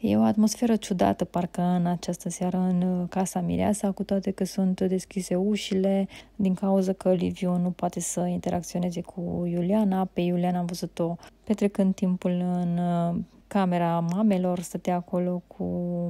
E o atmosferă ciudată, parcă în această seară în uh, Casa Mireasa, cu toate că sunt deschise ușile, din cauza că Liviu nu poate să interacționeze cu Iuliana. Pe Iuliana am văzut-o petrecând timpul în uh, camera mamelor, stătea acolo cu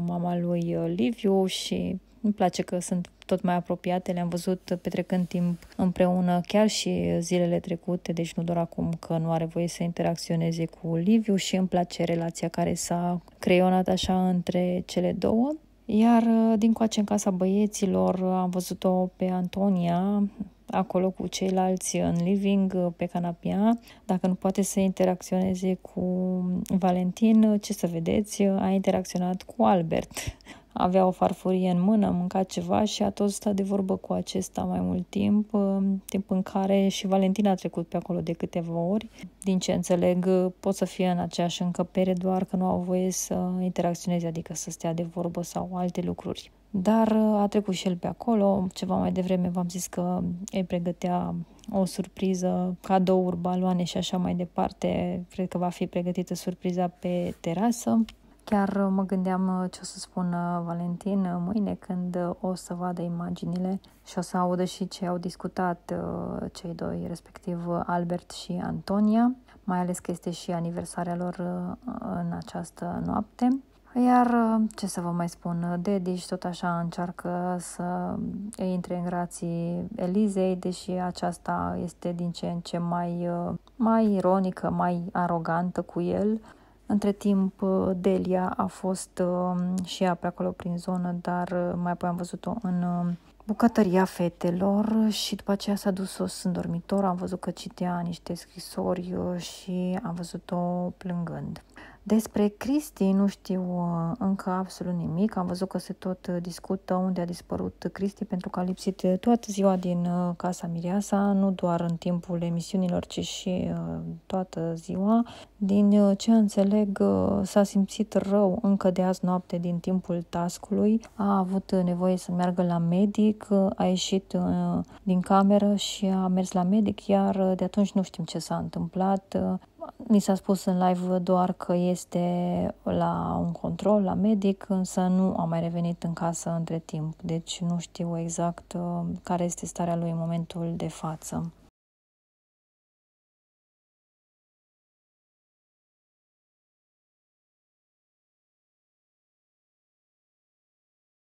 mama lui uh, Liviu și îmi place că sunt tot mai apropiate, le-am văzut petrecând timp împreună chiar și zilele trecute, deci nu doar acum că nu are voie să interacționeze cu Liviu și îmi place relația care s-a creionat așa între cele două. Iar uh, din coace în casa băieților am văzut-o pe Antonia, acolo cu ceilalți în living, uh, pe canapea. Dacă nu poate să interacționeze cu Valentin, uh, ce să vedeți, a interacționat cu Albert avea o farfurie în mână, mânca ceva și a tot stat de vorbă cu acesta mai mult timp, uh, timp în care și Valentina a trecut pe acolo de câteva ori. Din ce înțeleg, pot să fie în aceeași încăpere, doar că nu au voie să interacționeze, adică să stea de vorbă sau alte lucruri. Dar uh, a trecut și el pe acolo, ceva mai devreme v-am zis că îi pregătea o surpriză, cadouri, baloane și așa mai departe. Cred că va fi pregătită surpriza pe terasă. Chiar uh, mă gândeam uh, ce o să spun uh, Valentin mâine când o să vadă imaginile și o să audă și ce au discutat cei doi, respectiv Albert și Antonia, mai ales că este și aniversarea lor în această noapte. Iar ce să vă mai spun, și tot așa încearcă să intre în grații Elizei, deși aceasta este din ce în ce mai, mai ironică, mai arogantă cu el între timp, Delia a fost um, și ea pe acolo prin zonă, dar uh, mai apoi am văzut-o în um, bucătăria fetelor și după aceea s-a dus sus în dormitor, am văzut că citea niște scrisori uh, și am văzut-o plângând. Despre Cristi nu știu uh, încă absolut nimic. Am văzut că se tot uh, discută unde a dispărut Cristi pentru că a lipsit uh, toată ziua din Casa Mireasa, nu doar în timpul emisiunilor, ci și toată ziua. Din ce înțeleg, s-a simțit rău încă de azi noapte din timpul tascului. A avut nevoie să meargă la medic, a ieșit din cameră și a mers la medic, iar de atunci nu știm ce s-a întâmplat. Mi s-a spus în live doar că este la un control, la medic, însă nu a mai revenit în casă între timp, deci nu știu exact uh, care este starea lui în momentul de față.